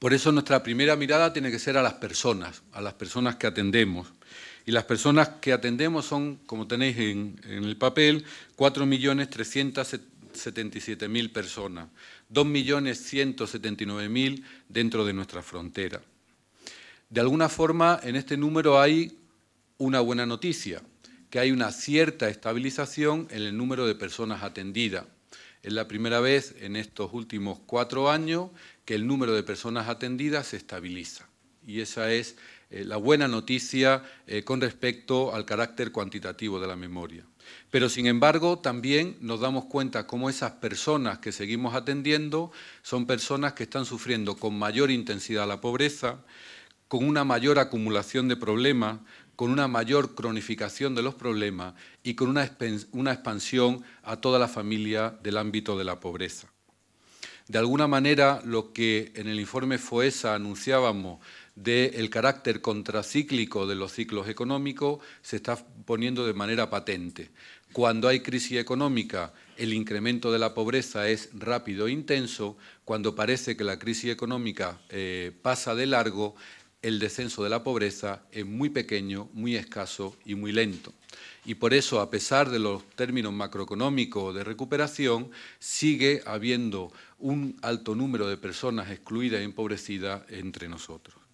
Por eso nuestra primera mirada tiene que ser a las personas, a las personas que atendemos. Y las personas que atendemos son, como tenéis en, el papel, 4.377.000 personas, 2.179.000 dentro de nuestra frontera. De alguna forma, en este número hay una buena noticia, que hay una cierta estabilización en el número de personas atendidas. Es la primera vez en estos últimos cuatro años que el número de personas atendidas se estabiliza. Y esa es eh, la buena noticia eh, con respecto al carácter cuantitativo de la memoria. Pero sin embargo, también nos damos cuenta cómo esas personas que seguimos atendiendo son personas que están sufriendo con mayor intensidad la pobreza, con una mayor acumulación de problemas, con una mayor cronificación de los problemas y con una, una expansión a toda la familia del ámbito de la pobreza. De alguna manera, lo que en el informe FOESA anunciábamos del carácter contracíclico de los ciclos económicos se está poniendo de manera patente. Cuando hay crisis económica, el incremento de la pobreza es rápido e intenso. Cuando parece que la crisis económica eh, pasa de largo, el descenso de la pobreza es muy pequeño, muy escaso y muy lento. Y por eso, a pesar de los términos macroeconómicos de recuperación, sigue habiendo un alto número de personas excluidas y empobrecidas entre nosotros.